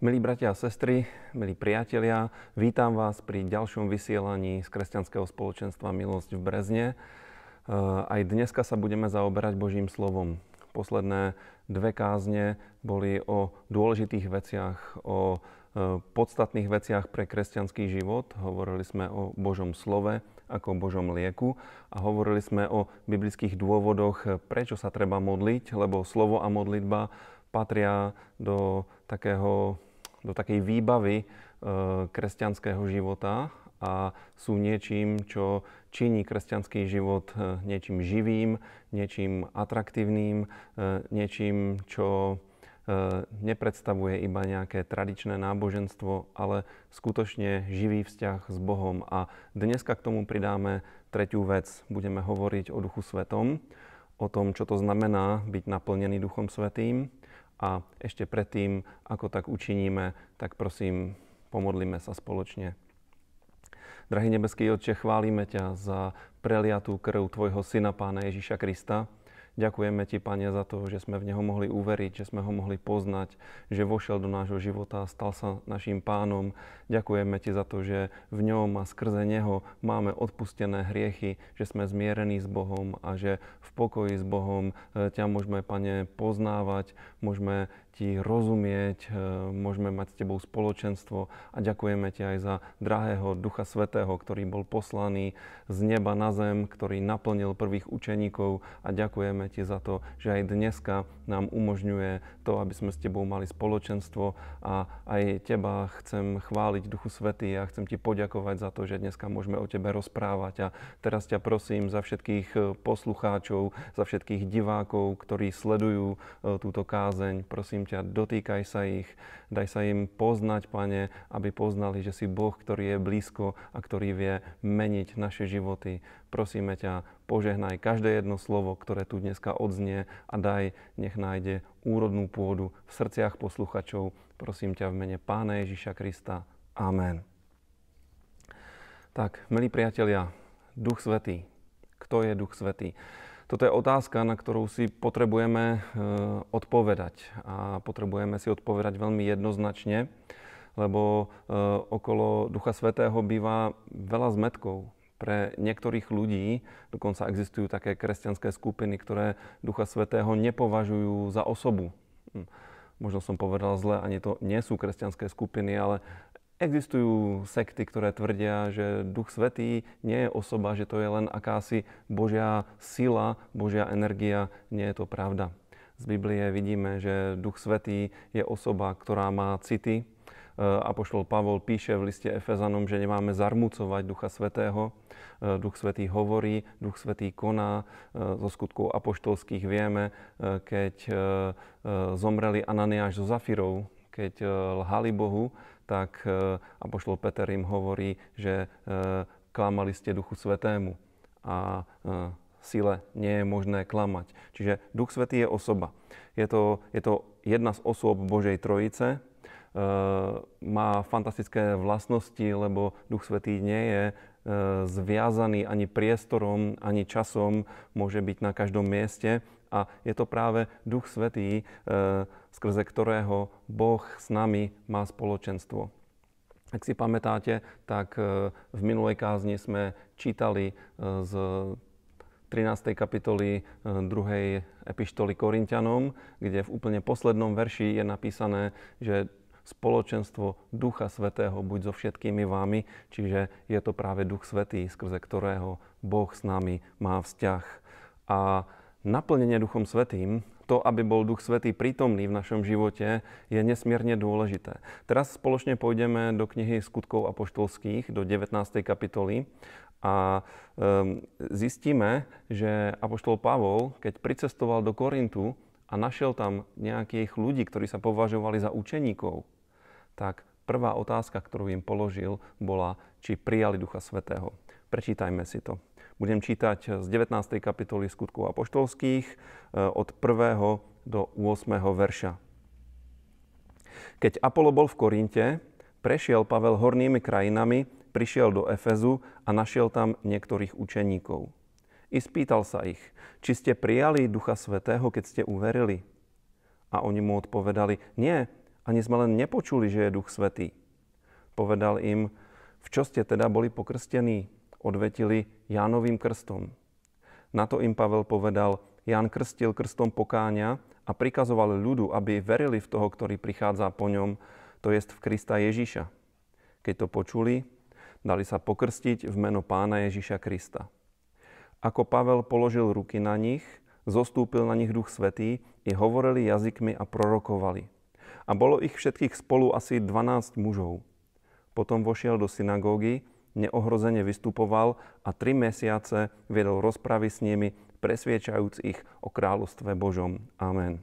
Milí bratia a sestry, milí priatelia, vítam vás pri ďalšom vysielaní z kresťanského spoločenstva Milosť v Brezne. Eh, aj dneska sa budeme zaoberať Božím slovom. Posledné dve kázne boli o dôležitých veciach, o eh, podstatných veciach pre kresťanský život. Hovorili sme o Božom slove ako o Božom lieku a hovorili sme o biblických dôvodoch, eh, prečo sa treba modliť, lebo slovo a modlitba patria do takého do takej výbavy eh, kresťanského života a sú niečím, čo činí kresťanský život eh, niečím živým, niečím atraktívnym, eh, niečím, čo nepredstavuje iba nejaké tradičné náboženstvo, ale skutočne živý vzťah s Bohom. A dneska k tomu pridáme tretiu vec. Budeme hovoriť o Duchu Svetom, o tom, čo to znamená byť naplnený Duchom Svetým a ešte predtým, ako tak učiníme, tak prosím, pomodlíme sa spoločne. Drahý nebeský Otče, chválime ťa za preliatú krv Tvojho Syna, Pána Ježiša Krista, Ďakujeme Ti, Pane, za to, že sme v Neho mohli uveriť, že sme Ho mohli poznať, že vošiel do nášho života a stal sa našim pánom. Ďakujeme Ti za to, že v ňom a skrze Neho máme odpustené hriechy, že sme zmierení s Bohom a že v pokoji s Bohom eh, ťa môžeme, Pane, poznávať, môžeme Ti rozumieť, eh, môžeme mať s Tebou spoločenstvo a ďakujeme Ti aj za drahého Ducha Svetého, ktorý bol poslaný z neba na zem, ktorý naplnil prvých učeníkov a ďakujeme Ti za to, že aj dneska nám umožňuje to, aby sme s Tebou mali spoločenstvo a aj Teba chcem chváliť Duchu Svetý a chcem Ti poďakovať za to, že dneska môžeme o Tebe rozprávať a teraz ťa prosím za všetkých e, poslucháčov, za všetkých divákov, ktorí sledujú e, túto kázeň. Prosím ťa, dotýkaj sa ich, daj sa im poznať, Pane, aby poznali, že si Boh, ktorý je blízko a ktorý vie meniť naše životy. Prosíme ťa, Požehnaj každé jedno slovo, ktoré tu dneska odznie a daj, nech nájde úrodnú pôdu v srdciach posluchačov. Prosím ťa v mene Pána Ježiša Krista. Amen. Tak, milí priatelia, Duch Svetý. Kto je Duch Svetý? Toto je otázka, na ktorú si potrebujeme e, odpovedať. A potrebujeme si odpovedať veľmi jednoznačne, lebo e, okolo Ducha Svetého býva veľa zmetkov, pre niektorých ľudí, dokonca existujú také kresťanské skupiny, ktoré Ducha Svetého nepovažujú za osobu. Hm. Možno som povedal zle, ani to nie sú kresťanské skupiny, ale existujú sekty, ktoré tvrdia, že Duch Svetý nie je osoba, že to je len akási Božia sila, Božia energia. Nie je to pravda. Z Biblie vidíme, že Duch Svetý je osoba, ktorá má city, E, apoštol Pavol píše v liste Efezanom, že nemáme zarmucovať Ducha Svetého. E, Duch Svetý hovorí, Duch Svetý koná. E, zo skutkov apoštolských vieme, keď zomreli Ananiáš so Zafirou, keď lhali Bohu, tak Apoštol Peter im hovorí, že klamali ste Duchu Svetému. A sile nie je možné klamať. Čiže Duch Svetý je osoba. Je to, je to jedna z osôb Božej Trojice, má fantastické vlastnosti, lebo Duch Svetý nie je e, zviazaný ani priestorom, ani časom, môže byť na každom mieste. A je to práve Duch Svetý, e, skrze ktorého Boh s nami má spoločenstvo. Ak si pamätáte, tak e, v minulej kázni sme čítali z 13. kapitoly 2. epištoly Korintianom, kde v úplne poslednom verši je napísané, že spoločenstvo Ducha Svetého buď so všetkými vámi, čiže je to práve Duch Svetý, skrze ktorého Boh s nami má vzťah. A naplnenie Duchom Svetým, to, aby bol Duch Svetý prítomný v našom živote, je nesmierne dôležité. Teraz spoločne pôjdeme do knihy Skutkov apoštolských, do 19. kapitoly a ehm, zistíme, že apoštol Pavol, keď pricestoval do Korintu, a našiel tam nejakých ľudí, ktorí sa považovali za učeníkov, tak prvá otázka, ktorú im položil, bola, či prijali Ducha Svetého. Prečítajme si to. Budem čítať z 19. kapitoly skutkov a poštolských e, od 1. do 8. verša. Keď Apolo bol v Korinte, prešiel Pavel hornými krajinami, prišiel do Efezu a našiel tam niektorých učeníkov. I spýtal sa ich, či ste prijali Ducha Svetého, keď ste uverili. A oni mu odpovedali, nie, ani sme len nepočuli, že je Duch Svetý. Povedal im, v čo ste teda boli pokrstení? Odvetili Jánovým krstom. Na to im Pavel povedal, Ján krstil krstom pokáňa a prikazoval ľudu, aby verili v toho, ktorý prichádza po ňom, to jest v Krista Ježiša. Keď to počuli, dali sa pokrstiť v meno pána Ježiša Krista. Ako Pavel položil ruky na nich, zostúpil na nich Duch Svetý i hovorili jazykmi a prorokovali. A bolo ich všetkých spolu asi 12 mužov. Potom vošiel do synagógy, neohrozene vystupoval a tri mesiace viedol rozpravy s nimi, presviečajúc ich o kráľovstve Božom. Amen.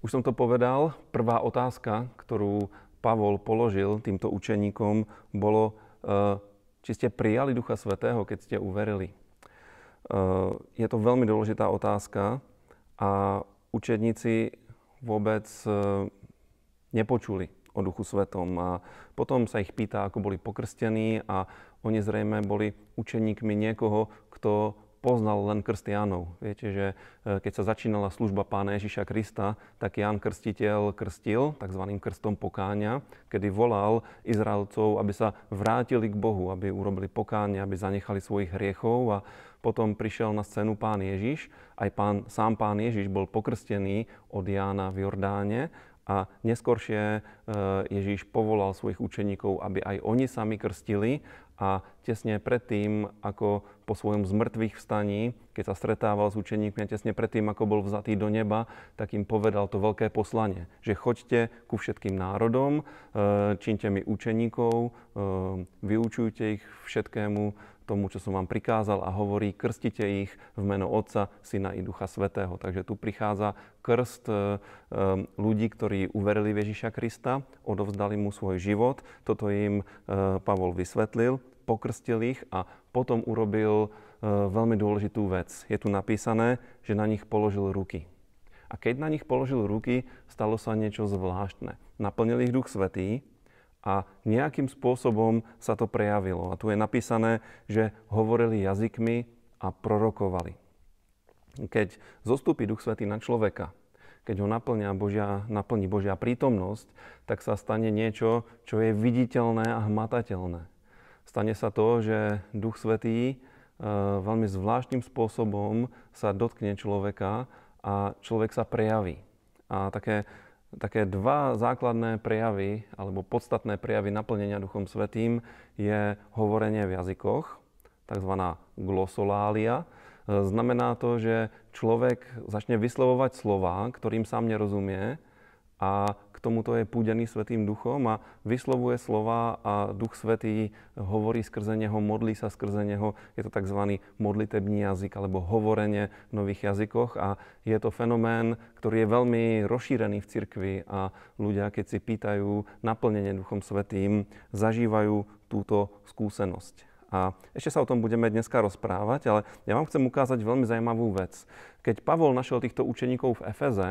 Už som to povedal, prvá otázka, ktorú Pavol položil týmto učeníkom, bolo, eh, či ste prijali Ducha Svetého, keď ste uverili? Eh, je to veľmi dôležitá otázka a učedníci vôbec eh, nepočuli o Duchu Svetom. A potom sa ich pýta, ako boli pokrstení a oni zrejme boli učeníkmi niekoho, kto poznal len krst Viete, že e, keď sa začínala služba pána Ježiša Krista, tak Ján Krstiteľ krstil tzv. krstom pokáňa, kedy volal Izraelcov, aby sa vrátili k Bohu, aby urobili pokáňa, aby zanechali svojich hriechov a potom prišiel na scénu pán Ježiš. Aj pán, sám pán Ježiš bol pokrstený od Jána v Jordáne a neskôršie e, Ježíš povolal svojich učeníkov, aby aj oni sami krstili a tesne predtým, ako po svojom zmrtvých vstaní, keď sa stretával s učeníkmi, tesne predtým, ako bol vzatý do neba, tak im povedal to veľké poslanie, že choďte ku všetkým národom, e, čiňte mi učeníkov, e, vyučujte ich všetkému tomu, čo som vám prikázal a hovorí, krstite ich v meno Otca, Syna i Ducha Svetého. Takže tu prichádza krst e, ľudí, ktorí uverili v Ježiša Krista, odovzdali mu svoj život. Toto im Pavol vysvetlil pokrstil ich a potom urobil e, veľmi dôležitú vec. Je tu napísané, že na nich položil ruky. A keď na nich položil ruky, stalo sa niečo zvláštne. Naplnil ich Duch Svetý a nejakým spôsobom sa to prejavilo. A tu je napísané, že hovorili jazykmi a prorokovali. Keď zostúpi Duch Svetý na človeka, keď ho naplňa Božia, naplní Božia prítomnosť, tak sa stane niečo, čo je viditeľné a hmatateľné stane sa to, že Duch Svetý e, veľmi zvláštnym spôsobom sa dotkne človeka a človek sa prejaví. A také, také dva základné prejavy, alebo podstatné prejavy naplnenia Duchom Svetým je hovorenie v jazykoch, tzv. glosolália. E, znamená to, že človek začne vyslovovať slova, ktorým sám nerozumie, a k tomuto je púdený Svetým duchom a vyslovuje slova a duch Svetý hovorí skrze neho, modlí sa skrze neho. Je to tzv. modlitebný jazyk alebo hovorenie v nových jazykoch a je to fenomén, ktorý je veľmi rozšírený v cirkvi a ľudia, keď si pýtajú naplnenie duchom Svetým, zažívajú túto skúsenosť. A ešte sa o tom budeme dneska rozprávať, ale ja vám chcem ukázať veľmi zajímavú vec. Keď Pavol našiel týchto učeníkov v Efeze,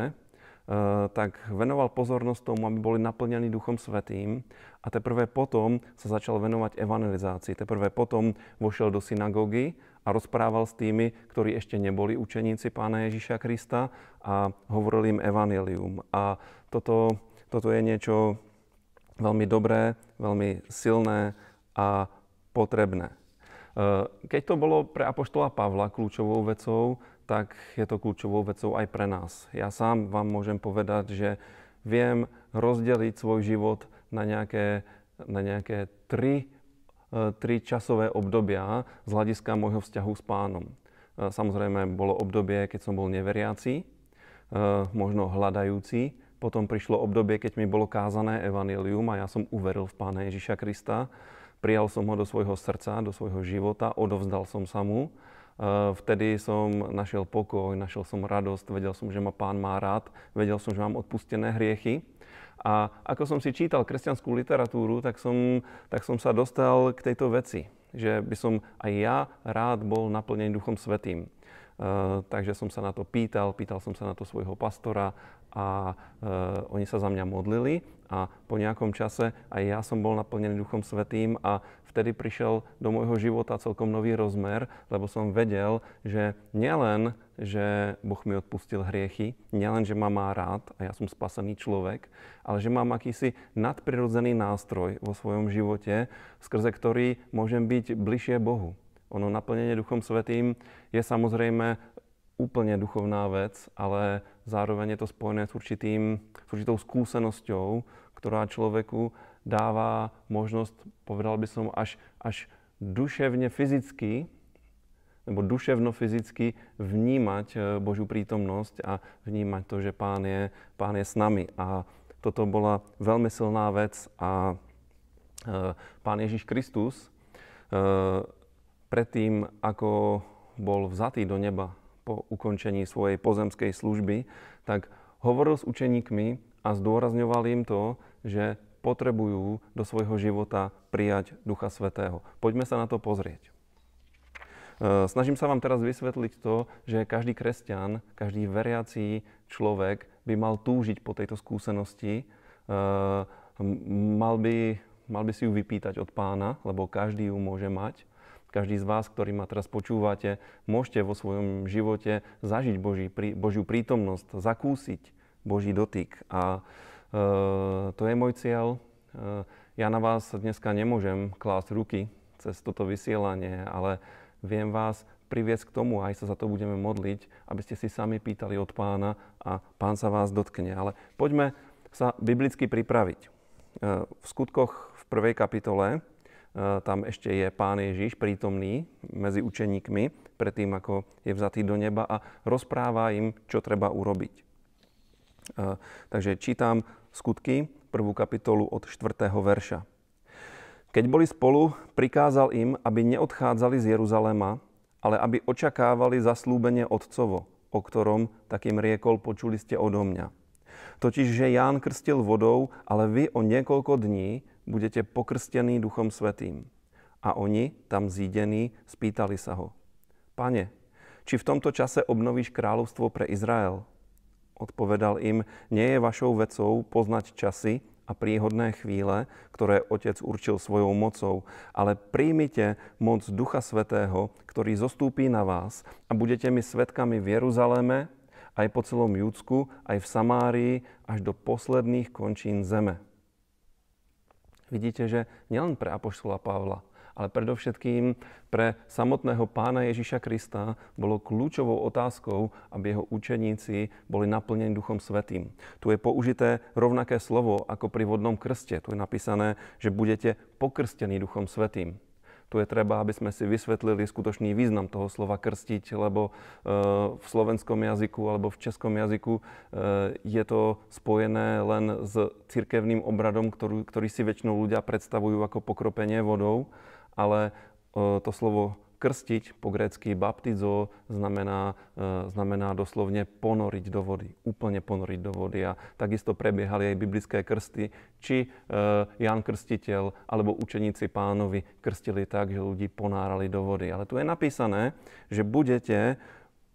Eh, tak venoval pozornosť tomu, aby boli naplnení Duchom Svetým a teprve potom sa začal venovať evangelizácii. Teprve potom vošiel do synagógy a rozprával s tými, ktorí ešte neboli učeníci pána Ježíša Krista a hovoril im evangelium. A toto, toto je niečo veľmi dobré, veľmi silné a potrebné. Eh, keď to bolo pre Apoštola Pavla kľúčovou vecou, tak je to kľúčovou vecou aj pre nás. Ja sám vám môžem povedať, že viem rozdeliť svoj život na nejaké, na nejaké tri, e, tri časové obdobia z hľadiska môjho vzťahu s pánom. E, samozrejme, bolo obdobie, keď som bol neveriaci, e, možno hľadajúci. Potom prišlo obdobie, keď mi bolo kázané evanilium a ja som uveril v pána Ježiša Krista. Prijal som ho do svojho srdca, do svojho života, odovzdal som sa mu Eh, vtedy som našiel pokoj, našiel som radosť, vedel som, že ma pán má rád, vedel som, že mám odpustené hriechy. A ako som si čítal kresťanskú literatúru, tak som, tak som sa dostal k tejto veci, že by som aj ja rád bol naplnený Duchom Svetým. Eh, takže som sa na to pýtal, pýtal som sa na to svojho pastora a eh, oni sa za mňa modlili a po nejakom čase aj ja som bol naplnený Duchom Svetým a vtedy prišiel do môjho života celkom nový rozmer, lebo som vedel, že nielen, že Boh mi odpustil hriechy, nielen, že ma má rád a ja som spasený človek, ale že mám akýsi nadprirodzený nástroj vo svojom živote, skrze ktorý môžem byť bližšie Bohu. Ono naplnenie Duchom Svetým je samozrejme úplne duchovná vec, ale zároveň je to spojené s, určitým, s určitou skúsenosťou, ktorá človeku dáva možnosť, povedal by som, až, až duševne fyzicky nebo duševno-fyzicky vnímať eh, Božiu prítomnosť a vnímať to, že Pán je, pán je s nami. A toto bola veľmi silná vec a eh, Pán Ježiš Kristus eh, predtým, ako bol vzatý do neba po ukončení svojej pozemskej služby, tak hovoril s učeníkmi a zdôrazňoval im to, že potrebujú do svojho života prijať Ducha Svetého. Poďme sa na to pozrieť. E, snažím sa vám teraz vysvetliť to, že každý kresťan, každý veriací človek by mal túžiť po tejto skúsenosti, e, mal by, mal by si ju vypýtať od pána, lebo každý ju môže mať každý z vás, ktorý ma teraz počúvate, môžete vo svojom živote zažiť Boží, Božiu prítomnosť, zakúsiť Boží dotyk. A e, to je môj cieľ. E, ja na vás dneska nemôžem klásť ruky cez toto vysielanie, ale viem vás priviesť k tomu, aj sa za to budeme modliť, aby ste si sami pýtali od pána a pán sa vás dotkne. Ale poďme sa biblicky pripraviť. E, v skutkoch v prvej kapitole E, tam ešte je pán Ježiš prítomný medzi učeníkmi, predtým ako je vzatý do neba a rozpráva im, čo treba urobiť. E, takže čítam skutky, prvú kapitolu od 4. verša. Keď boli spolu, prikázal im, aby neodchádzali z Jeruzaléma, ale aby očakávali zaslúbenie Otcovo, o ktorom takým riekol počuli ste odo mňa. Totiž, že Ján krstil vodou, ale vy o niekoľko dní budete pokrstení Duchom Svetým. A oni, tam zídení, spýtali sa ho, Pane, či v tomto čase obnovíš kráľovstvo pre Izrael? Odpovedal im, nie je vašou vecou poznať časy a príhodné chvíle, ktoré Otec určil svojou mocou, ale príjmite moc Ducha Svetého, ktorý zostúpí na vás a budete mi svetkami v Jeruzaléme, aj po celom Júdsku, aj v Samárii, až do posledných končín zeme vidíte, že nielen pre Apoštola Pavla, ale predovšetkým pre samotného pána Ježiša Krista bolo kľúčovou otázkou, aby jeho učeníci boli naplnení Duchom Svetým. Tu je použité rovnaké slovo ako pri vodnom krste. Tu je napísané, že budete pokrstení Duchom Svetým. Tu je treba, aby sme si vysvetlili skutočný význam toho slova krstiť, lebo e, v slovenskom jazyku alebo v českom jazyku e, je to spojené len s cirkevným obradom, ktorý, ktorý si väčšinou ľudia predstavujú ako pokropenie vodou, ale e, to slovo krstiť po grécky baptizo znamená, e, znamená doslovne ponoriť do vody, úplne ponoriť do vody. A takisto prebiehali aj biblické krsty, či e, Jan Krstiteľ alebo učeníci pánovi krstili tak, že ľudí ponárali do vody. Ale tu je napísané, že budete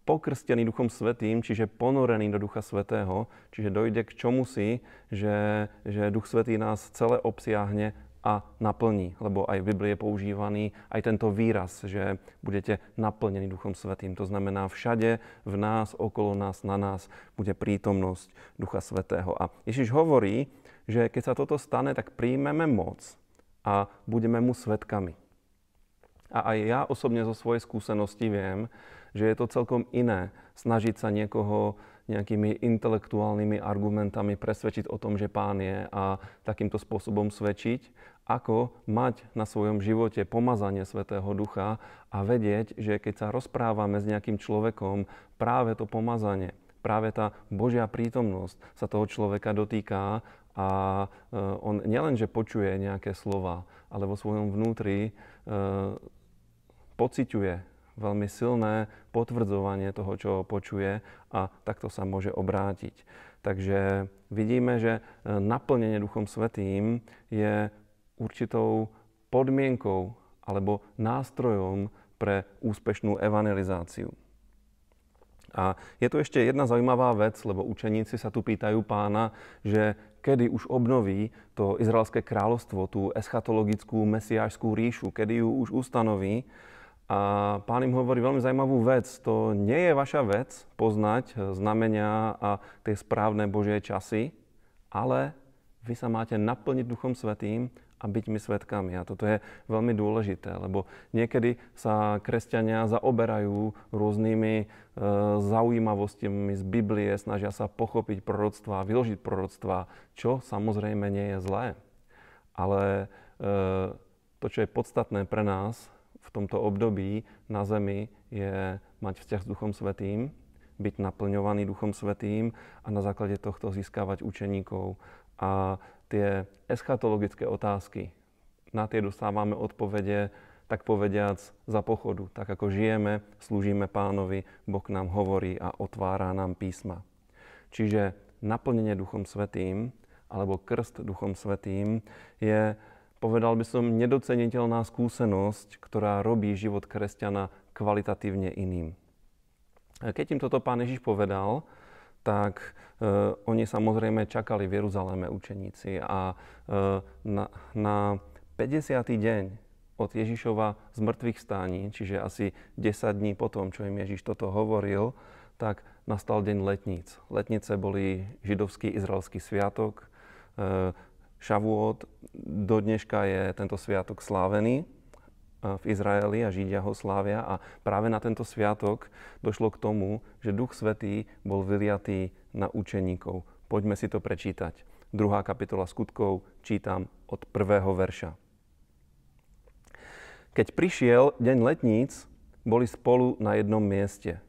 pokrstený Duchom Svetým, čiže ponorený do Ducha Svetého, čiže dojde k čomusi, že, že Duch Svetý nás celé obsiahne a naplní, lebo aj v Biblii je používaný aj tento výraz, že budete naplnení Duchom Svetým. To znamená, všade v nás, okolo nás, na nás bude prítomnosť Ducha Svetého. A Ježiš hovorí, že keď sa toto stane, tak príjmeme moc a budeme mu svetkami. A aj ja osobne zo svojej skúsenosti viem, že je to celkom iné snažiť sa niekoho nejakými intelektuálnymi argumentami presvedčiť o tom, že pán je a takýmto spôsobom svedčiť, ako mať na svojom živote pomazanie Svetého Ducha a vedieť, že keď sa rozprávame s nejakým človekom, práve to pomazanie, práve tá Božia prítomnosť sa toho človeka dotýka a e, on nielen, že počuje nejaké slova, ale vo svojom vnútri e, pociťuje veľmi silné potvrdzovanie toho, čo počuje a takto sa môže obrátiť. Takže vidíme, že e, naplnenie Duchom Svetým je určitou podmienkou alebo nástrojom pre úspešnú evangelizáciu. A je tu ešte jedna zaujímavá vec, lebo učeníci sa tu pýtajú pána, že kedy už obnoví to izraelské kráľovstvo, tú eschatologickú mesiášskú ríšu, kedy ju už ustanoví. A pán im hovorí veľmi zaujímavú vec. To nie je vaša vec poznať eh, znamenia a tie správne Božie časy, ale vy sa máte naplniť Duchom Svetým a byť mi svetkami. A toto je veľmi dôležité, lebo niekedy sa kresťania zaoberajú rôznymi e, eh, zaujímavostiami z Biblie, snažia sa pochopiť proroctva, vyložiť proroctva, čo samozrejme nie je zlé. Ale e, to, čo je podstatné pre nás, tomto období na Zemi je mať vzťah s Duchom Svetým, byť naplňovaný Duchom Svetým a na základe tohto získavať učeníkov. A tie eschatologické otázky, na tie dostávame odpovede, tak povediac, za pochodu. Tak ako žijeme, slúžime pánovi, Boh nám hovorí a otvára nám písma. Čiže naplnenie Duchom Svetým alebo krst Duchom Svetým je povedal by som, nedoceniteľná skúsenosť, ktorá robí život kresťana kvalitatívne iným. keď im toto pán Ježiš povedal, tak e, oni samozrejme čakali v Jeruzaléme učeníci a e, na, na 50. deň od Ježišova z mŕtvych stání, čiže asi 10 dní potom, čo im Ježiš toto hovoril, tak nastal deň letníc. Letnice boli židovský izraelský sviatok, e, Šavuot do dneška je tento sviatok slávený e, v Izraeli a Židia ho slávia a práve na tento sviatok došlo k tomu, že Duch Svetý bol vyliatý na učeníkov. Poďme si to prečítať. Druhá kapitola skutkov čítam od prvého verša. Keď prišiel deň letníc, boli spolu na jednom mieste.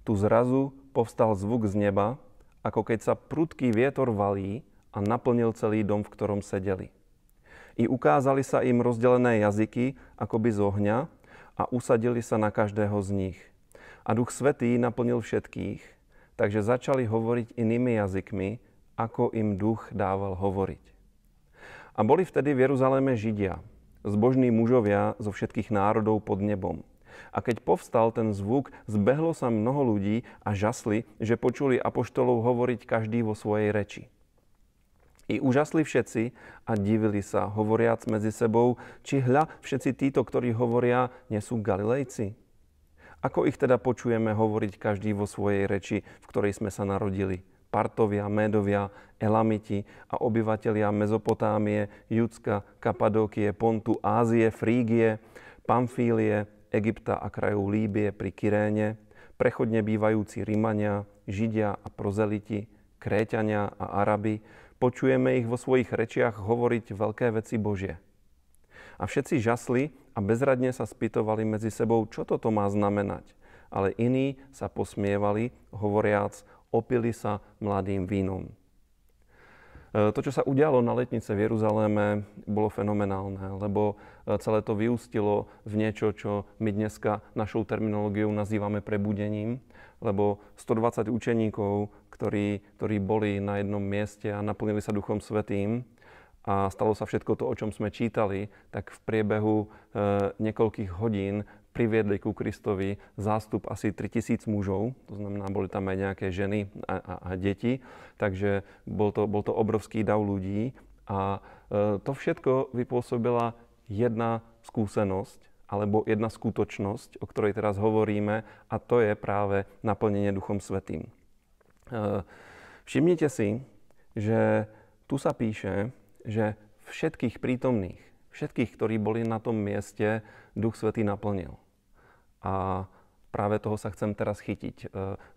Tu zrazu povstal zvuk z neba, ako keď sa prudký vietor valí a naplnil celý dom, v ktorom sedeli. I ukázali sa im rozdelené jazyky, akoby z ohňa, a usadili sa na každého z nich. A Duch Svetý naplnil všetkých, takže začali hovoriť inými jazykmi, ako im Duch dával hovoriť. A boli vtedy v Jeruzaléme Židia, zbožní mužovia zo všetkých národov pod nebom. A keď povstal ten zvuk, zbehlo sa mnoho ľudí a žasli, že počuli apoštolov hovoriť každý vo svojej reči. I úžasli všetci a divili sa, hovoriac medzi sebou, či hľa všetci títo, ktorí hovoria, nie sú Galilejci. Ako ich teda počujeme hovoriť každý vo svojej reči, v ktorej sme sa narodili? Partovia, Médovia, Elamiti a obyvatelia Mezopotámie, Judska, kapadokie, Pontu, Ázie, Frígie, Pamfílie, Egypta a krajov Líbie pri Kyréne, prechodne bývajúci Rimania, Židia a prozeliti, Kréťania a Araby, Počujeme ich vo svojich rečiach hovoriť veľké veci Božie. A všetci žasli a bezradne sa spýtovali medzi sebou, čo toto má znamenať. Ale iní sa posmievali, hovoriac, opili sa mladým vínom. E, to, čo sa udialo na letnice v Jeruzaléme, bolo fenomenálne, lebo e, celé to vyústilo v niečo, čo my dneska našou terminológiou nazývame prebudením, lebo 120 učeníkov ktorí, ktorí boli na jednom mieste a naplnili sa Duchom Svetým a stalo sa všetko to, o čom sme čítali, tak v priebehu e, niekoľkých hodín priviedli ku Kristovi zástup asi 3000 mužov, to znamená, boli tam aj nejaké ženy a, a, a deti, takže bol to, bol to obrovský dav ľudí a e, to všetko vypôsobila jedna skúsenosť alebo jedna skutočnosť, o ktorej teraz hovoríme, a to je práve naplnenie Duchom Svetým. Eh, všimnite si, že tu sa píše, že všetkých prítomných, všetkých, ktorí boli na tom mieste, Duch Svetý naplnil. A práve toho sa chcem teraz chytiť. Eh,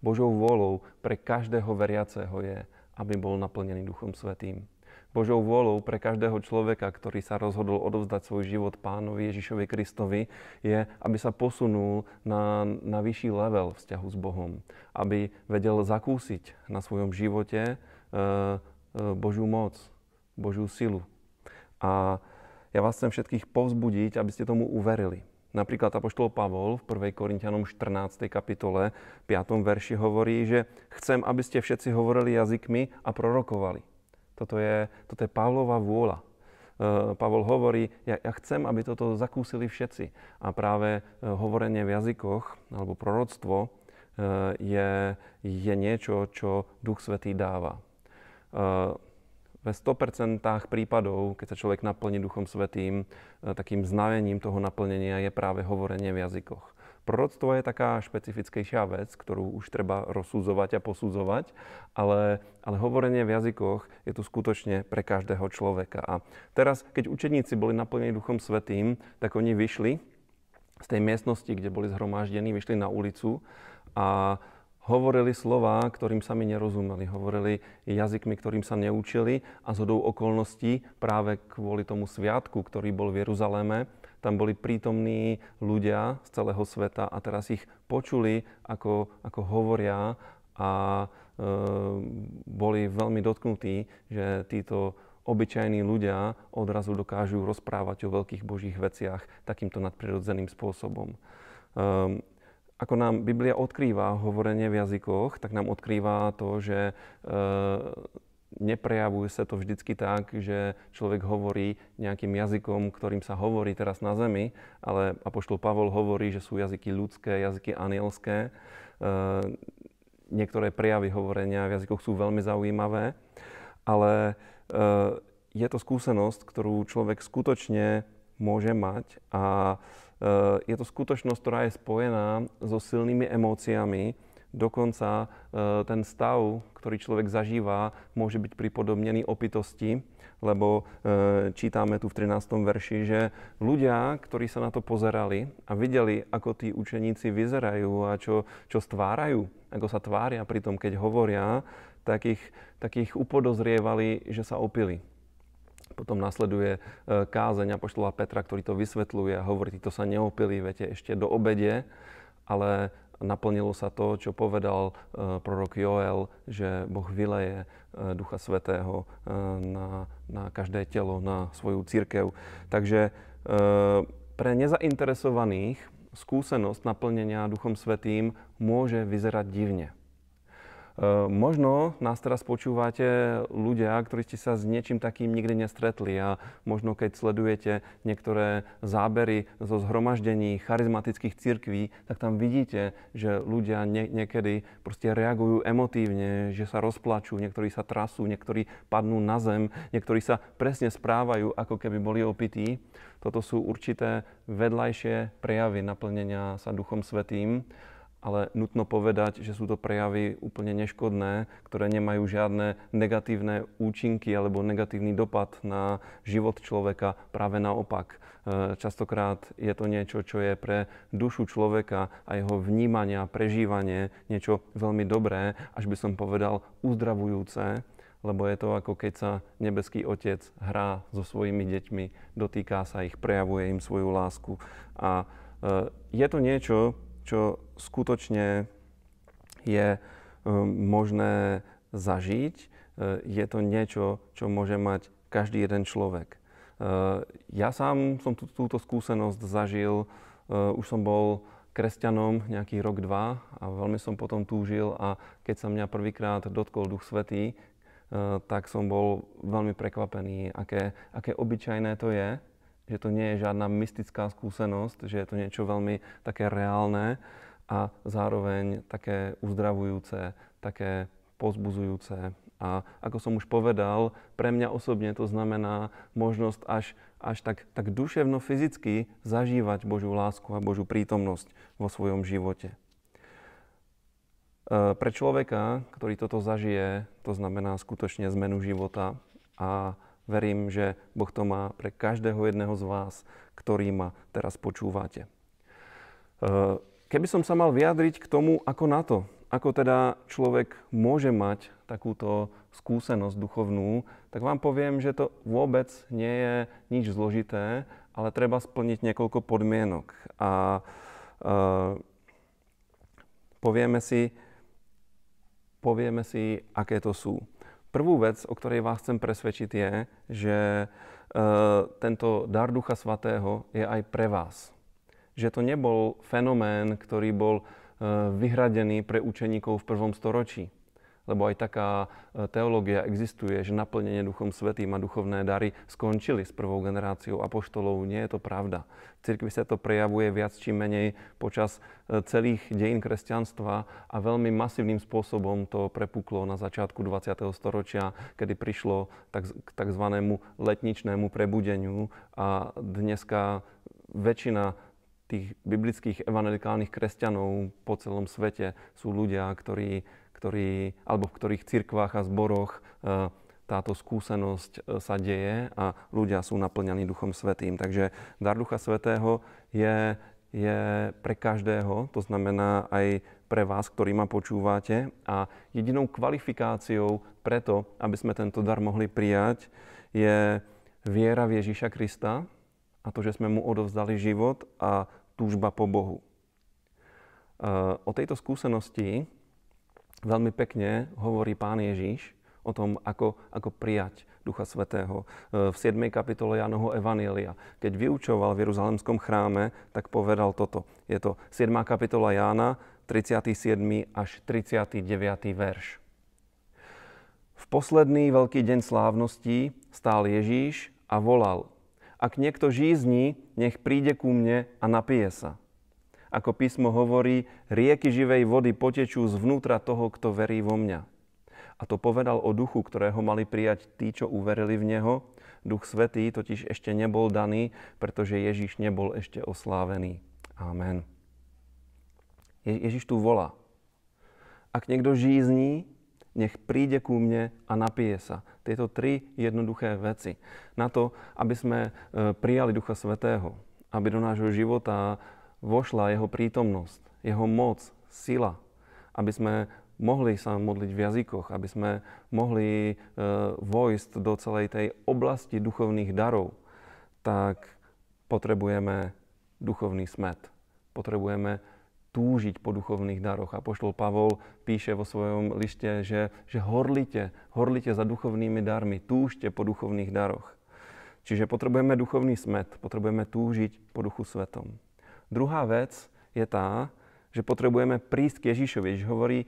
Božou vôľou pre každého veriaceho je, aby bol naplnený Duchom Svetým. Božou vôľou pre každého človeka, ktorý sa rozhodol odovzdať svoj život pánovi Ježišovi Kristovi, je, aby sa posunul na, na vyšší level vzťahu s Bohom. Aby vedel zakúsiť na svojom živote e, e, Božú moc, Božú silu. A ja vás chcem všetkých povzbudiť, aby ste tomu uverili. Napríklad Apoštol Pavol v 1. Korintianom 14. kapitole 5. verši hovorí, že chcem, aby ste všetci hovorili jazykmi a prorokovali. Toto je, toto je Pavlova vôľa. E, Pavol hovorí, ja, ja chcem, aby toto zakúsili všetci. A práve e, hovorenie v jazykoch alebo proroctvo e, je, je niečo, čo Duch Svetý dáva. Ve 100% prípadov, keď sa človek naplní Duchom Svetým, takým znavením toho naplnenia je práve hovorenie v jazykoch. Proroctvo je taká špecifickejšia vec, ktorú už treba rozsudzovať a posudzovať, ale, ale hovorenie v jazykoch je tu skutočne pre každého človeka. A teraz, keď učeníci boli naplnení Duchom Svetým, tak oni vyšli z tej miestnosti, kde boli zhromaždení, vyšli na ulicu a hovorili slova, ktorým sami nerozumeli. Hovorili jazykmi, ktorým sa neučili a zhodou okolností práve kvôli tomu sviatku, ktorý bol v Jeruzaléme, tam boli prítomní ľudia z celého sveta a teraz ich počuli, ako, ako hovoria a e, boli veľmi dotknutí, že títo obyčajní ľudia odrazu dokážu rozprávať o veľkých božích veciach takýmto nadprirodzeným spôsobom. E, ako nám Biblia odkrýva hovorenie v jazykoch, tak nám odkrýva to, že e, neprejavuje sa to vždycky tak, že človek hovorí nejakým jazykom, ktorým sa hovorí teraz na zemi, ale Apoštol Pavol hovorí, že sú jazyky ľudské, jazyky anielské. E, niektoré prejavy hovorenia v jazykoch sú veľmi zaujímavé, ale e, je to skúsenosť, ktorú človek skutočne môže mať a e, je to skutočnosť, ktorá je spojená so silnými emóciami, Dokonca e, ten stav, ktorý človek zažíva, môže byť pripodobnený opitosti, lebo e, čítame tu v 13. verši, že ľudia, ktorí sa na to pozerali a videli, ako tí učeníci vyzerajú a čo, čo stvárajú, ako sa tvária pri tom, keď hovoria, tak ich, tak ich upodozrievali, že sa opili. Potom nasleduje e, kázeň apoštola Petra, ktorý to vysvetľuje a hovorí, to sa neopili, viete, ešte do obede, ale naplnilo sa to, čo povedal eh, prorok Joel, že Boh vyleje eh, Ducha Svetého eh, na, na každé telo, na svoju církev. Takže pre nezainteresovaných skúsenosť naplnenia Duchom Svetým môže vyzerať divne. E, možno nás teraz počúvate ľudia, ktorí ste sa s niečím takým nikdy nestretli a možno keď sledujete niektoré zábery zo zhromaždení charizmatických cirkví, tak tam vidíte, že ľudia niekedy proste reagujú emotívne, že sa rozplačú, niektorí sa trasú, niektorí padnú na zem, niektorí sa presne správajú, ako keby boli opití. Toto sú určité vedľajšie prejavy naplnenia sa Duchom Svetým ale nutno povedať, že sú to prejavy úplne neškodné, ktoré nemajú žiadne negatívne účinky alebo negatívny dopad na život človeka. Práve naopak, e, častokrát je to niečo, čo je pre dušu človeka a jeho vnímania, prežívanie niečo veľmi dobré, až by som povedal uzdravujúce, lebo je to ako keď sa nebeský otec hrá so svojimi deťmi, dotýká sa ich, prejavuje im svoju lásku. A e, je to niečo, čo skutočne je e, možné zažiť. E, je to niečo, čo môže mať každý jeden človek. E, ja sám som tú, túto skúsenosť zažil, už som bol kresťanom nejaký rok, dva a veľmi som potom túžil a keď sa mňa prvýkrát dotkol Duch Svetý, tak som bol veľmi prekvapený, aké, aké obyčajné to je že to nie je žiadna mystická skúsenosť, že je to niečo veľmi také reálne a zároveň také uzdravujúce, také pozbuzujúce. A ako som už povedal, pre mňa osobne to znamená možnosť až, až tak, tak duševno-fyzicky zažívať Božú lásku a Božú prítomnosť vo svojom živote. E, pre človeka, ktorý toto zažije, to znamená skutočne zmenu života a Verím, že Boh to má pre každého jedného z vás, ktorý ma teraz počúvate. Eh, keby som sa mal vyjadriť k tomu, ako na to, ako teda človek môže mať takúto skúsenosť duchovnú, tak vám poviem, že to vôbec nie je nič zložité, ale treba splniť niekoľko podmienok. A e, povieme, si, povieme si, aké to sú. Prvú vec, o ktorej vás chcem presvedčiť, je, že e, tento dar Ducha Svatého je aj pre vás. Že to nebol fenomén, ktorý bol e, vyhradený pre učeníkov v prvom storočí lebo aj taká e, teológia existuje, že naplnenie Duchom Svetým a duchovné dary skončili s prvou generáciou apoštolov. Nie je to pravda. V cirkvi sa to prejavuje viac či menej počas e, celých dejín kresťanstva a veľmi masívnym spôsobom to prepuklo na začiatku 20. storočia, kedy prišlo k tzv. letničnému prebudeniu a dneska väčšina tých biblických evangelikálnych kresťanov po celom svete sú ľudia, ktorí, ktorí alebo v ktorých cirkvách a zboroch eh, táto skúsenosť eh, sa deje a ľudia sú naplňaní Duchom Svetým. Takže dar Ducha Svetého je, je pre každého, to znamená aj pre vás, ktorý ma počúvate. A jedinou kvalifikáciou preto, aby sme tento dar mohli prijať, je viera v Ježíša Krista a to, že sme mu odovzdali život a túžba po Bohu. E, o tejto skúsenosti veľmi pekne hovorí pán Ježíš, o tom, ako, ako prijať Ducha Svetého. E, v 7. kapitole Jánoho Evanielia, keď vyučoval v Jeruzalemskom chráme, tak povedal toto. Je to 7. kapitola Jána, 37. až 39. verš. V posledný veľký deň slávností stál Ježíš a volal ak niekto žízni, nech príde ku mne a napije sa. Ako písmo hovorí, rieky živej vody potečú zvnútra toho, kto verí vo mňa. A to povedal o duchu, ktorého mali prijať tí, čo uverili v neho. Duch Svetý totiž ešte nebol daný, pretože Ježiš nebol ešte oslávený. Amen. Je- Ježiš tu volá. Ak niekto žízní, nech príde ku mne a napije sa. Tieto tri jednoduché veci. Na to, aby sme e, prijali Ducha Svetého, aby do nášho života vošla jeho prítomnosť, jeho moc, sila, aby sme mohli sa modliť v jazykoch, aby sme mohli e, vojsť do celej tej oblasti duchovných darov, tak potrebujeme duchovný smet. Potrebujeme túžiť po duchovných daroch. A poštol Pavol píše vo svojom liste, že, že horlite, horlite za duchovnými darmi, túžte po duchovných daroch. Čiže potrebujeme duchovný smet, potrebujeme túžiť po duchu svetom. Druhá vec je tá, že potrebujeme prísť k Ježišovi. Ježiš hovorí, e,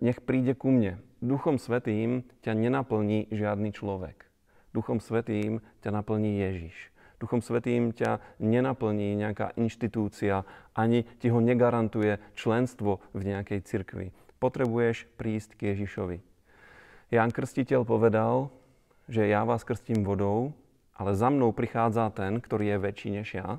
nech príde ku mne. Duchom svetým ťa nenaplní žiadny človek. Duchom svetým ťa naplní Ježiš. Duchom Svetým ťa nenaplní nejaká inštitúcia, ani ti ho negarantuje členstvo v nejakej cirkvi. Potrebuješ prísť k Ježišovi. Ján Krstiteľ povedal, že ja vás krstím vodou, ale za mnou prichádza ten, ktorý je väčší než ja.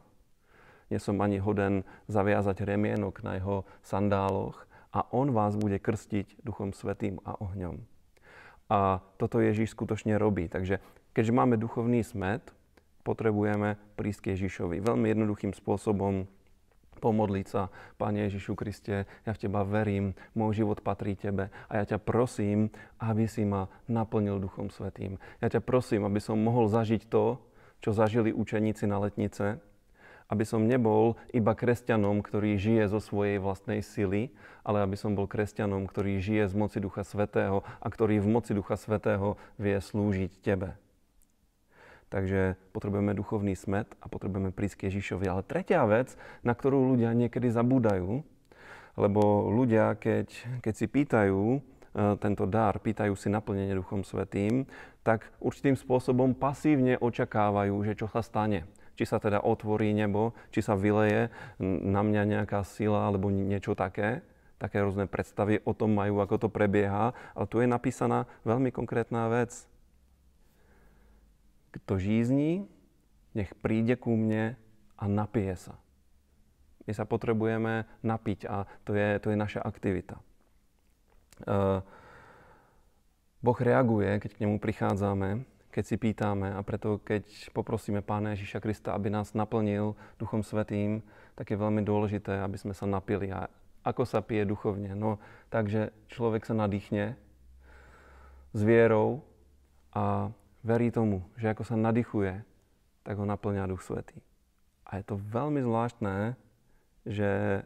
Nie som ani hoden zaviazať remienok na jeho sandáloch a on vás bude krstiť Duchom Svetým a ohňom. A toto Ježíš skutočne robí. Takže keďže máme duchovný smet, potrebujeme prísť k Ježišovi. Veľmi jednoduchým spôsobom pomodliť sa, Pane Ježišu Kriste, ja v Teba verím, môj život patrí Tebe a ja ťa prosím, aby si ma naplnil Duchom Svetým. Ja ťa prosím, aby som mohol zažiť to, čo zažili učeníci na letnice, aby som nebol iba kresťanom, ktorý žije zo svojej vlastnej sily, ale aby som bol kresťanom, ktorý žije z moci Ducha Svetého a ktorý v moci Ducha Svetého vie slúžiť Tebe. Takže potrebujeme duchovný smet a potrebujeme prísť k Ježišovi. Ale tretia vec, na ktorú ľudia niekedy zabúdajú, lebo ľudia, keď, keď si pýtajú e, tento dar, pýtajú si naplnenie Duchom Svetým, tak určitým spôsobom pasívne očakávajú, že čo sa stane. Či sa teda otvorí nebo, či sa vyleje na mňa nejaká sila alebo niečo také také rôzne predstavy o tom majú, ako to prebieha, ale tu je napísaná veľmi konkrétna vec. Kto žízní, nech príde ku mne a napije sa. My sa potrebujeme napiť a to je, to je naša aktivita. E, boh reaguje, keď k nemu prichádzame, keď si pýtame a preto keď poprosíme Pána Ježiša Krista, aby nás naplnil Duchom Svetým, tak je veľmi dôležité, aby sme sa napili. A ako sa pije duchovne? No, takže človek sa nadýchne s vierou a verí tomu, že ako sa nadýchuje, tak ho naplňa Duch Svetý. A je to veľmi zvláštne, že,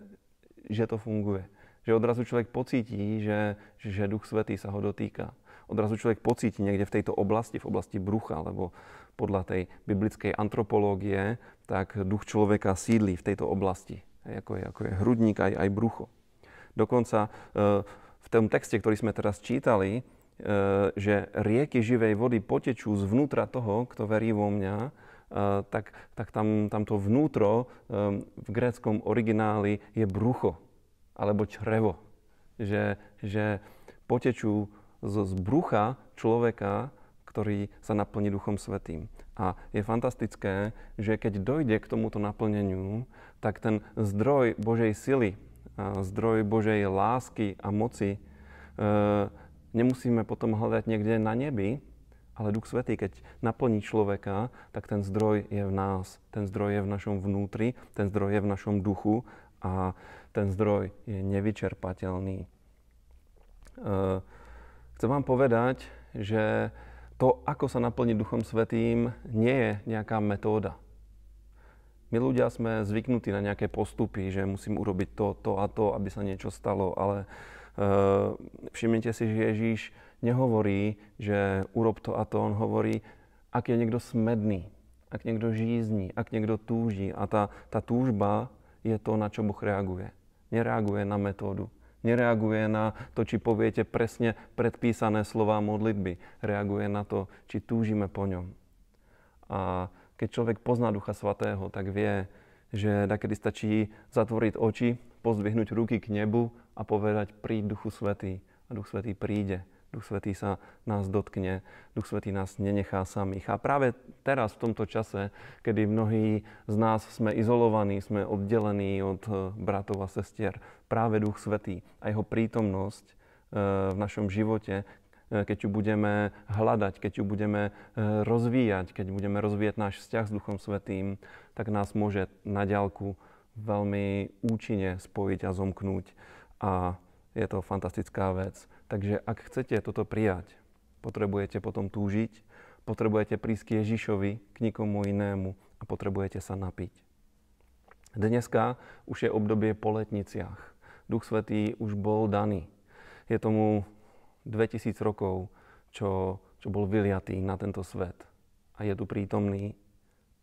že to funguje. Že odrazu človek pocíti, že, že Duch Svetý sa ho dotýka. Odrazu človek pocíti niekde v tejto oblasti, v oblasti brucha, lebo podľa tej biblickej antropológie, tak duch človeka sídli v tejto oblasti, ako je, ako je hrudník aj, aj brucho. Dokonca e, v tom texte, ktorý sme teraz čítali, E, že rieky živej vody potečú zvnútra toho, kto verí vo mňa, e, tak, tak tam, tam to vnútro e, v gréckom origináli je brucho alebo črevo. Že, že potečú z, z brucha človeka, ktorý sa naplní Duchom Svetým. A je fantastické, že keď dojde k tomuto naplneniu, tak ten zdroj Božej sily, zdroj Božej lásky a moci, nemusíme potom hľadať niekde na nebi, ale Duch Svetý, keď naplní človeka, tak ten zdroj je v nás, ten zdroj je v našom vnútri, ten zdroj je v našom duchu a ten zdroj je nevyčerpateľný. E, chcem vám povedať, že to, ako sa naplní Duchom Svetým, nie je nejaká metóda. My ľudia sme zvyknutí na nejaké postupy, že musím urobiť to, to a to, aby sa niečo stalo, ale Eh, všimnite si, že Ježíš nehovorí, že urob to a to, on hovorí, ak je niekto smedný, ak niekto žízní, ak niekto túži. A tá, tá túžba je to, na čo Boh reaguje. Nereaguje na metódu. Nereaguje na to, či poviete presne predpísané slova modlitby. Reaguje na to, či túžime po ňom. A keď človek pozná Ducha Svatého, tak vie, že takedy stačí zatvoriť oči, pozdvihnúť ruky k nebu a povedať príď Duchu Svetý a Duch Svetý príde. Duch Svetý sa nás dotkne, Duch Svetý nás nenechá samých. A práve teraz, v tomto čase, kedy mnohí z nás sme izolovaní, sme oddelení od e, bratov a sestier, práve Duch Svetý a jeho prítomnosť e, v našom živote, e, keď ju budeme hľadať, keď ju budeme rozvíjať, keď budeme rozvíjať náš vzťah s Duchom Svetým, tak nás môže na ďalku veľmi účinne spojiť a zomknúť a je to fantastická vec. Takže ak chcete toto prijať, potrebujete potom túžiť, potrebujete prísť k Ježišovi, k nikomu inému a potrebujete sa napiť. Dneska už je obdobie po letniciach. Duch Svetý už bol daný. Je tomu 2000 rokov, čo, čo bol vyliatý na tento svet. A je tu prítomný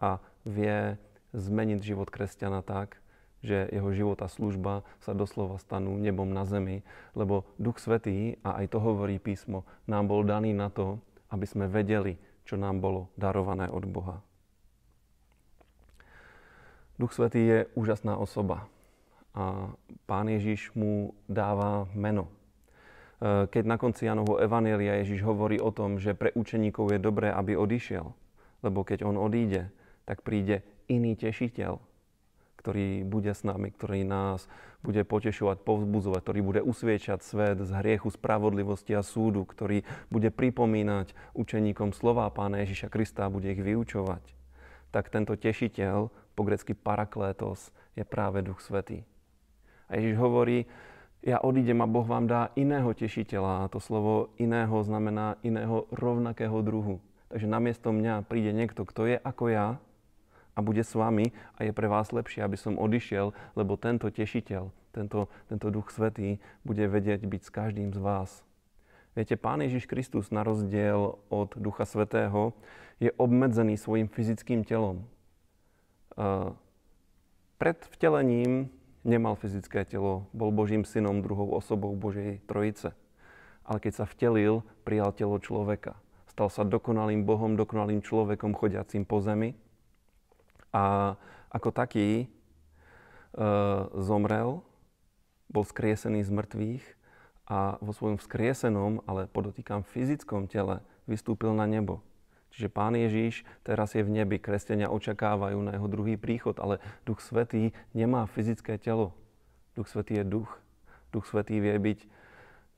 a vie zmeniť život kresťana tak, že jeho život a služba sa doslova stanú nebom na zemi, lebo Duch Svetý, a aj to hovorí písmo, nám bol daný na to, aby sme vedeli, čo nám bolo darované od Boha. Duch Svetý je úžasná osoba a Pán Ježiš mu dáva meno. E, keď na konci Janovho Evanielia Ježiš hovorí o tom, že pre učeníkov je dobré, aby odišiel, lebo keď on odíde, tak príde iný tešiteľ, ktorý bude s nami, ktorý nás bude potešovať, povzbudzovať, ktorý bude usviečať svet z hriechu spravodlivosti a súdu, ktorý bude pripomínať učeníkom slova Pána Ježiša Krista a bude ich vyučovať. Tak tento tešiteľ, po grecky paraklétos, je práve Duch Svetý. A Ježiš hovorí, ja odídem a Boh vám dá iného tešiteľa. A to slovo iného znamená iného rovnakého druhu. Takže namiesto mňa príde niekto, kto je ako ja, a bude s vami a je pre vás lepšie, aby som odišiel, lebo tento tešiteľ, tento, tento duch svetý bude vedieť byť s každým z vás. Viete, Pán Ježiš Kristus na rozdiel od Ducha Svetého je obmedzený svojim fyzickým telom. E, pred vtelením nemal fyzické telo, bol Božím synom, druhou osobou Božej Trojice. Ale keď sa vtelil, prijal telo človeka. Stal sa dokonalým Bohom, dokonalým človekom chodiacím po zemi a ako taký e, zomrel, bol skriesený z mŕtvych a vo svojom vzkriesenom, ale podotýkam fyzickom tele, vystúpil na nebo. Čiže Pán Ježíš teraz je v nebi, kresťania očakávajú na jeho druhý príchod, ale Duch Svetý nemá fyzické telo. Duch Svetý je duch. Duch Svetý vie byť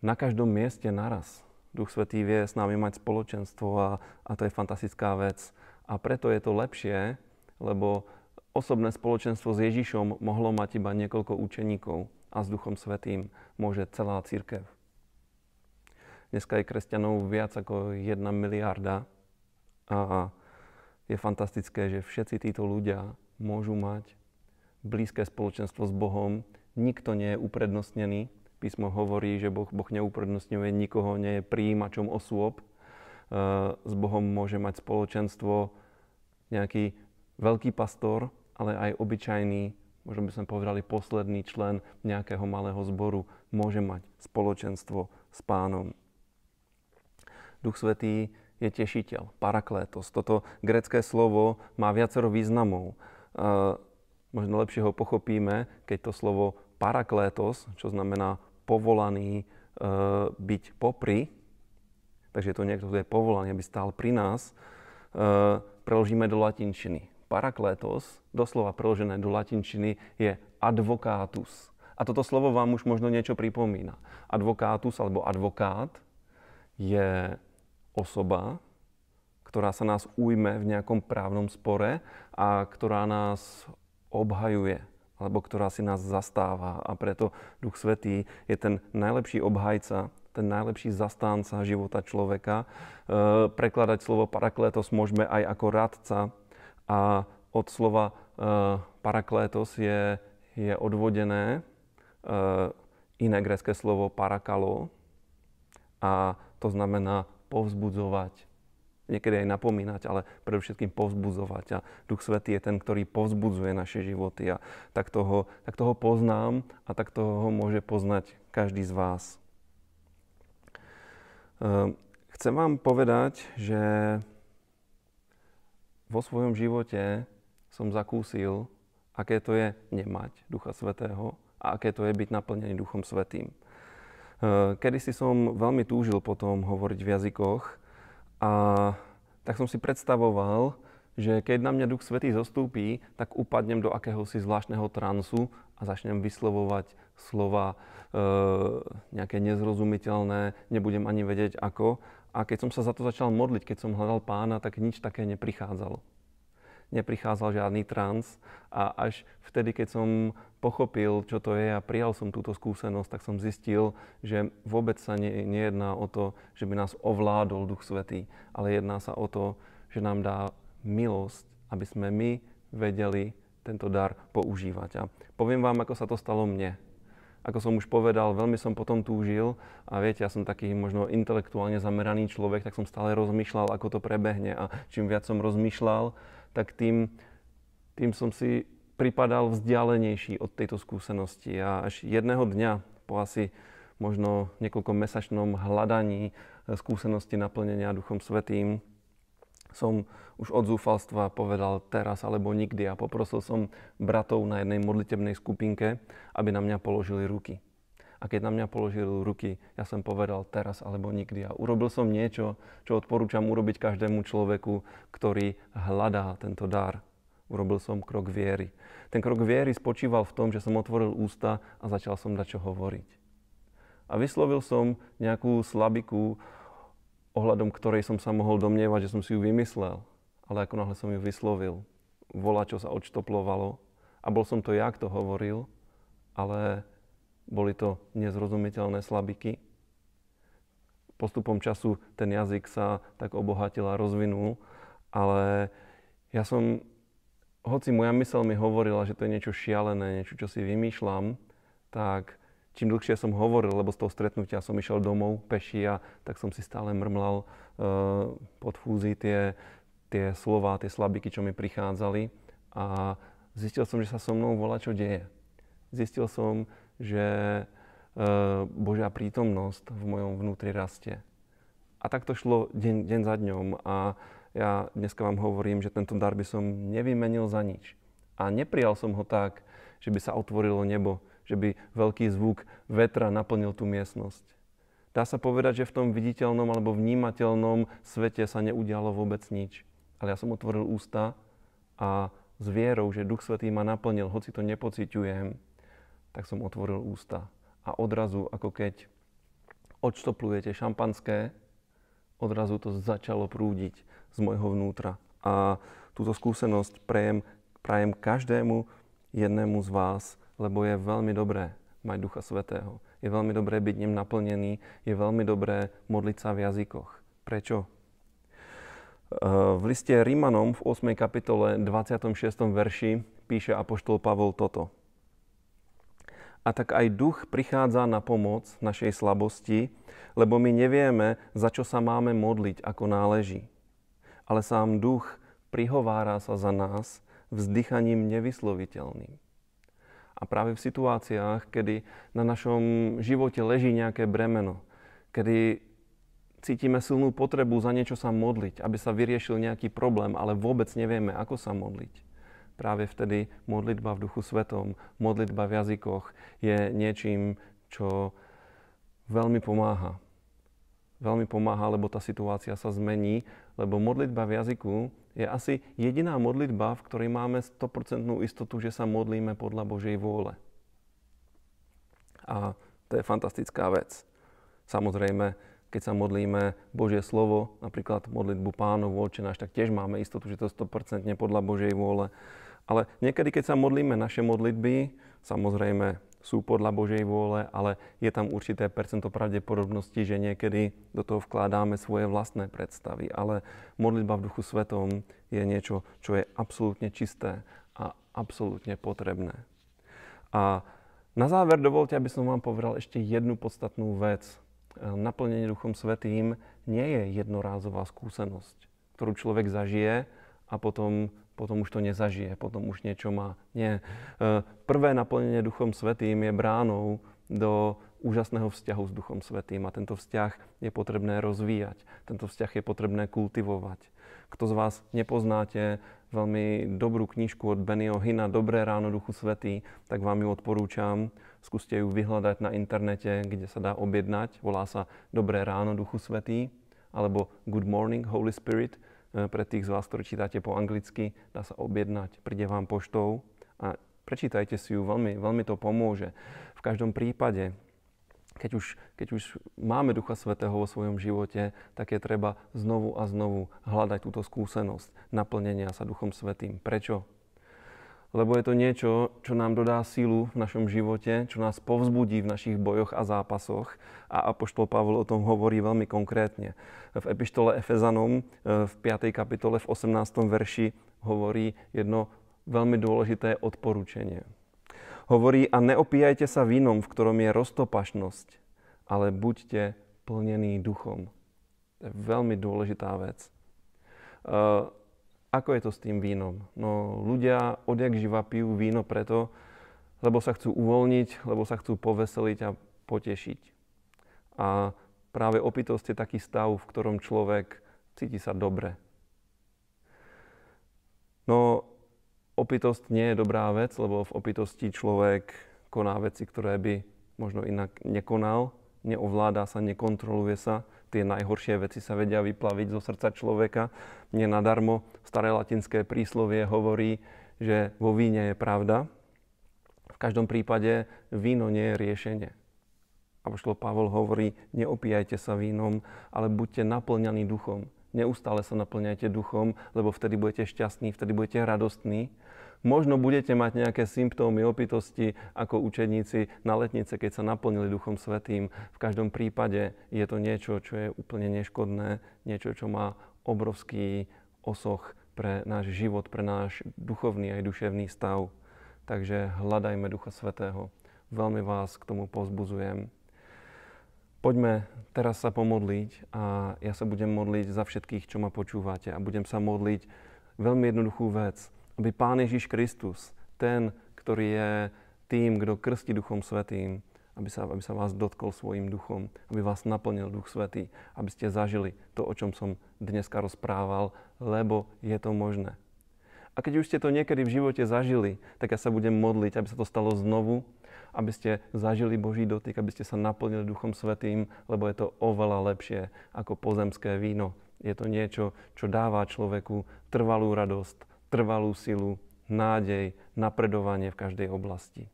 na každom mieste naraz. Duch Svetý vie s nami mať spoločenstvo a, a to je fantastická vec. A preto je to lepšie lebo osobné spoločenstvo s Ježišom mohlo mať iba niekoľko učeníkov a s Duchom Svetým môže celá církev. Dneska je kresťanov viac ako jedna miliarda a je fantastické, že všetci títo ľudia môžu mať blízke spoločenstvo s Bohom. Nikto nie je uprednostnený. Písmo hovorí, že Boh, boh neuprednostňuje nikoho, nie je príjimačom osôb. E, s Bohom môže mať spoločenstvo nejaký veľký pastor, ale aj obyčajný, možno by sme povedali posledný člen nejakého malého zboru, môže mať spoločenstvo s pánom. Duch Svetý je tešiteľ, paraklétos. Toto grecké slovo má viacero významov. E, možno lepšie ho pochopíme, keď to slovo paraklétos, čo znamená povolaný e, byť popri, takže je to niekto, kto je povolaný, aby stál pri nás, e, preložíme do latinčiny parakletos, doslova preložené do latinčiny, je advokátus. A toto slovo vám už možno niečo pripomína. Advokátus alebo advokát je osoba, ktorá sa nás ujme v nejakom právnom spore a ktorá nás obhajuje alebo ktorá si nás zastáva. A preto Duch Svetý je ten najlepší obhajca, ten najlepší zastánca života človeka. E, prekladať slovo parakletos môžeme aj ako radca, a od slova eh, paraklétos je, je odvodené eh, iné grecké slovo parakalo a to znamená povzbudzovať. Niekedy aj napomínať, ale predovšetkým povzbudzovať. A Duch Svetý je ten, ktorý povzbudzuje naše životy. A tak toho, tak toho poznám a tak toho môže poznať každý z vás. Eh, chcem vám povedať, že vo svojom živote som zakúsil, aké to je nemať Ducha Svetého a aké to je byť naplnený Duchom Svetým. E, kedy si som veľmi túžil potom hovoriť v jazykoch a tak som si predstavoval, že keď na mňa Duch Svetý zostúpi, tak upadnem do akéhosi zvláštneho transu a začnem vyslovovať slova e, nejaké nezrozumiteľné, nebudem ani vedieť ako. A keď som sa za to začal modliť, keď som hľadal pána, tak nič také neprichádzalo. Neprichádzal žiadny trans a až vtedy, keď som pochopil, čo to je a prijal som túto skúsenosť, tak som zistil, že vôbec sa nie, nejedná o to, že by nás ovládol Duch Svetý, ale jedná sa o to, že nám dá milosť, aby sme my vedeli tento dar používať. A poviem vám, ako sa to stalo mne ako som už povedal, veľmi som potom túžil a viete, ja som taký možno intelektuálne zameraný človek, tak som stále rozmýšľal, ako to prebehne a čím viac som rozmýšľal, tak tým, tým som si pripadal vzdialenejší od tejto skúsenosti. A až jedného dňa, po asi možno niekoľko mesačnom hľadaní skúsenosti naplnenia Duchom Svetým, som už od zúfalstva povedal teraz alebo nikdy a poprosil som bratov na jednej modlitebnej skupinke, aby na mňa položili ruky. A keď na mňa položili ruky, ja som povedal teraz alebo nikdy. A urobil som niečo, čo odporúčam urobiť každému človeku, ktorý hľadá tento dar. Urobil som krok viery. Ten krok viery spočíval v tom, že som otvoril ústa a začal som na čo hovoriť. A vyslovil som nejakú slabiku, ohľadom ktorej som sa mohol domnievať, že som si ju vymyslel. Ale ako náhle som ju vyslovil, volá, čo sa odštoplovalo. A bol som to ja, kto hovoril, ale boli to nezrozumiteľné slabiky. Postupom času ten jazyk sa tak obohatil a rozvinul, ale ja som, hoci moja mysel mi hovorila, že to je niečo šialené, niečo, čo si vymýšľam, tak čím dlhšie som hovoril, lebo z toho stretnutia som išiel domov peši a tak som si stále mrmlal uh, pod fúzi tie, tie slova, tie slabiky, čo mi prichádzali a zistil som, že sa so mnou volá, čo deje. Zistil som, že uh, Božia prítomnosť v mojom vnútri rastie. A tak to šlo deň, deň za dňom a ja dneska vám hovorím, že tento dar by som nevymenil za nič. A neprijal som ho tak, že by sa otvorilo nebo, že by veľký zvuk vetra naplnil tú miestnosť. Dá sa povedať, že v tom viditeľnom alebo vnímateľnom svete sa neudialo vôbec nič. Ale ja som otvoril ústa a s vierou, že Duch Svetý ma naplnil, hoci to nepociťujem, tak som otvoril ústa. A odrazu, ako keď odštoplujete šampanské, odrazu to začalo prúdiť z môjho vnútra. A túto skúsenosť prejem, prajem každému jednému z vás lebo je veľmi dobré mať Ducha Svetého. Je veľmi dobré byť ním naplnený, je veľmi dobré modliť sa v jazykoch. Prečo? E, v liste Rímanom v 8. kapitole 26. verši píše Apoštol Pavol toto. A tak aj duch prichádza na pomoc našej slabosti, lebo my nevieme, za čo sa máme modliť, ako náleží. Ale sám duch prihovára sa za nás vzdychaním nevysloviteľným. A práve v situáciách, kedy na našom živote leží nejaké bremeno, kedy cítime silnú potrebu za niečo sa modliť, aby sa vyriešil nejaký problém, ale vôbec nevieme, ako sa modliť. Práve vtedy modlitba v duchu svetom, modlitba v jazykoch je niečím, čo veľmi pomáha. Veľmi pomáha, lebo tá situácia sa zmení, lebo modlitba v jazyku je asi jediná modlitba, v ktorej máme 100% istotu, že sa modlíme podľa Božej vôle. A to je fantastická vec. Samozrejme, keď sa modlíme Božie slovo, napríklad modlitbu pánov oče náš, tak tiež máme istotu, že to je 100% podľa Božej vôle. Ale niekedy, keď sa modlíme naše modlitby, samozrejme sú podľa Božej vôle, ale je tam určité percento pravdepodobnosti, že niekedy do toho vkládáme svoje vlastné predstavy. Ale modlitba v duchu svetom je niečo, čo je absolútne čisté a absolútne potrebné. A na záver dovolte, aby som vám povedal ešte jednu podstatnú vec. Naplnenie Duchom Svetým nie je jednorázová skúsenosť, ktorú človek zažije a potom potom už to nezažije, potom už niečo má. Nie. E, prvé naplnenie Duchom Svetým je bránou do úžasného vzťahu s Duchom Svetým a tento vzťah je potrebné rozvíjať, tento vzťah je potrebné kultivovať. Kto z vás nepoznáte veľmi dobrú knižku od Bennyho Hina Dobré ráno Duchu Svetý, tak vám ju odporúčam. Skúste ju vyhľadať na internete, kde sa dá objednať. Volá sa Dobré ráno Duchu Svetý alebo Good Morning Holy Spirit Eh, pre tých z vás, ktorí čítate po anglicky, dá sa objednať, príde vám poštou a prečítajte si ju, veľmi, veľmi to pomôže. V každom prípade, keď už, keď už máme Ducha Svetého vo svojom živote, tak je treba znovu a znovu hľadať túto skúsenosť naplnenia sa Duchom Svetým. Prečo? lebo je to niečo, čo nám dodá sílu v našom živote, čo nás povzbudí v našich bojoch a zápasoch. A Apoštol Pavol o tom hovorí veľmi konkrétne. V epištole Efezanom eh, v 5. kapitole v 18. verši hovorí jedno veľmi dôležité odporúčenie. Hovorí, a neopíjajte sa vínom, v ktorom je roztopašnosť, ale buďte plnení duchom. To je veľmi dôležitá vec eh, ako je to s tým vínom? No ľudia odjak živa pijú víno preto, lebo sa chcú uvoľniť, lebo sa chcú poveseliť a potešiť. A práve opitosť je taký stav, v ktorom človek cíti sa dobre. No opitosť nie je dobrá vec, lebo v opitosti človek koná veci, ktoré by možno inak nekonal, neovládá sa, nekontroluje sa, tie najhoršie veci sa vedia vyplaviť zo srdca človeka. nadarmo staré latinské príslovie hovorí, že vo víne je pravda. V každom prípade víno nie je riešenie. pošlo Pavol hovorí, neopíjajte sa vínom, ale buďte naplňaní duchom. Neustále sa naplňajte duchom, lebo vtedy budete šťastní, vtedy budete radostní Možno budete mať nejaké symptómy opitosti ako učeníci na letnice, keď sa naplnili Duchom Svetým. V každom prípade je to niečo, čo je úplne neškodné, niečo, čo má obrovský osoch pre náš život, pre náš duchovný aj duševný stav. Takže hľadajme Ducha Svetého. Veľmi vás k tomu pozbuzujem. Poďme teraz sa pomodliť a ja sa budem modliť za všetkých, čo ma počúvate a budem sa modliť veľmi jednoduchú vec – aby Pán Ježiš Kristus, ten, ktorý je tým, kto krstí Duchom Svetým, aby sa, aby sa vás dotkol svojim duchom, aby vás naplnil Duch Svetý, aby ste zažili to, o čom som dneska rozprával, lebo je to možné. A keď už ste to niekedy v živote zažili, tak ja sa budem modliť, aby sa to stalo znovu, aby ste zažili Boží dotyk, aby ste sa naplnili Duchom Svetým, lebo je to oveľa lepšie ako pozemské víno. Je to niečo, čo dáva človeku trvalú radosť, trvalú silu, nádej, napredovanie v každej oblasti.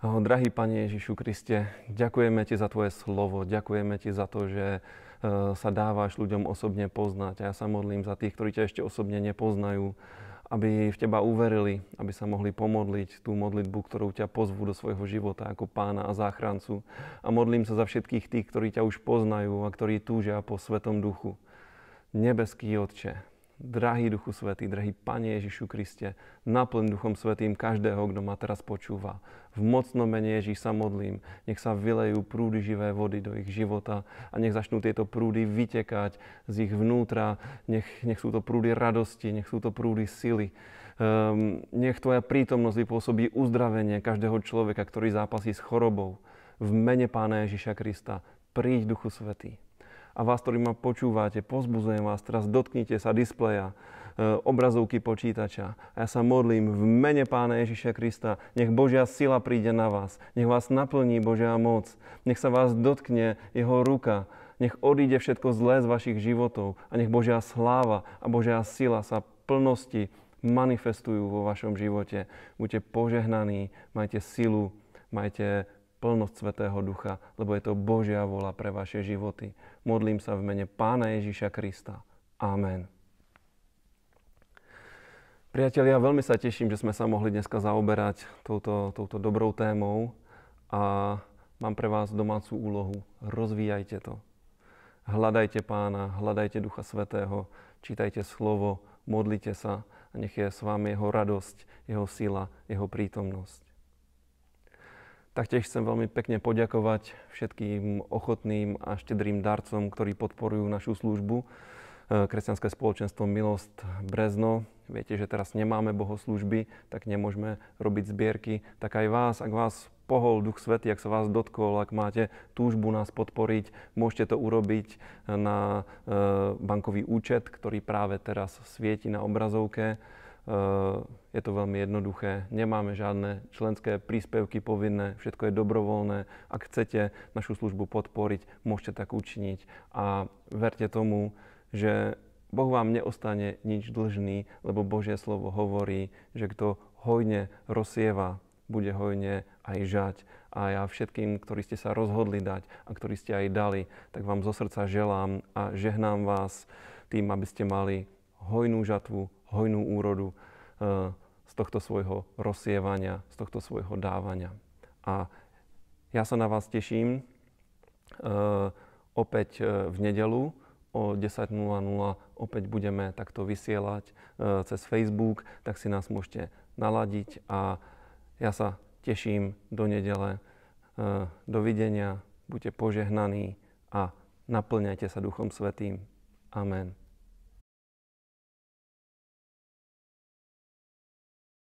Drahý Pane Ježišu Kriste, ďakujeme Ti za Tvoje slovo, ďakujeme Ti za to, že eh, sa dávaš ľuďom osobne poznať. A ja sa modlím za tých, ktorí ťa ešte osobne nepoznajú, aby v Teba uverili, aby sa mohli pomodliť tú modlitbu, ktorú ťa pozvú do svojho života ako pána a záchrancu. A modlím sa za všetkých tých, ktorí ťa už poznajú a ktorí túžia po Svetom duchu. Nebeský Otče, Drahý Duchu Svetý, drahý Pane Ježišu Kriste, naplň Duchom Svetým každého, kto ma teraz počúva. V mocnom mene Ježíš sa modlím, nech sa vylejú prúdy živé vody do ich života a nech začnú tieto prúdy vytekať z ich vnútra. Nech, nech sú to prúdy radosti, nech sú to prúdy sily. Um, nech Tvoja prítomnosť vypôsobí uzdravenie každého človeka, ktorý zápasí s chorobou. V mene Pána Ježiša Krista príď Duchu Svetý a vás, ktorí ma počúvate, pozbuzujem vás teraz, dotknite sa displeja, e, obrazovky počítača. A ja sa modlím v mene Pána Ježiša Krista. Nech Božia sila príde na vás. Nech vás naplní Božia moc. Nech sa vás dotkne Jeho ruka. Nech odíde všetko zlé z vašich životov a nech Božia sláva a Božia sila sa plnosti manifestujú vo vašom živote. Buďte požehnaní, majte silu, majte plnosť Svetého Ducha, lebo je to Božia vola pre vaše životy. Modlím sa v mene Pána Ježiša Krista. Amen. Priatelia, veľmi sa teším, že sme sa mohli dneska zaoberať touto, touto dobrou témou a mám pre vás domácu úlohu. Rozvíjajte to. Hľadajte pána, hľadajte Ducha Svetého, čítajte slovo, modlite sa a nech je s vami jeho radosť, jeho sila, jeho prítomnosť. Taktiež chcem veľmi pekne poďakovať všetkým ochotným a štedrým darcom, ktorí podporujú našu službu. E, kresťanské spoločenstvo Milost Brezno. Viete, že teraz nemáme bohoslužby, tak nemôžeme robiť zbierky. Tak aj vás, ak vás pohol Duch Svety, ak sa vás dotkol, ak máte túžbu nás podporiť, môžete to urobiť e, na e, bankový účet, ktorý práve teraz svieti na obrazovke. Eh, je to veľmi jednoduché, nemáme žiadne členské príspevky povinné, všetko je dobrovoľné. Ak chcete našu službu podporiť, môžete tak učiniť a verte tomu, že Boh vám neostane nič dlžný, lebo Božie slovo hovorí, že kto hojne rozsieva, bude hojne aj žať. A ja všetkým, ktorí ste sa rozhodli dať a ktorí ste aj dali, tak vám zo srdca želám a žehnám vás tým, aby ste mali hojnú žatvu, hojnú úrodu eh, z tohto svojho rozsievania, z tohto svojho dávania. A ja sa na vás teším eh, opäť eh, v nedelu o 10.00 opäť budeme takto vysielať cez Facebook, tak si nás môžete naladiť a ja sa teším do nedele. Dovidenia, buďte požehnaní a naplňajte sa Duchom Svetým. Amen.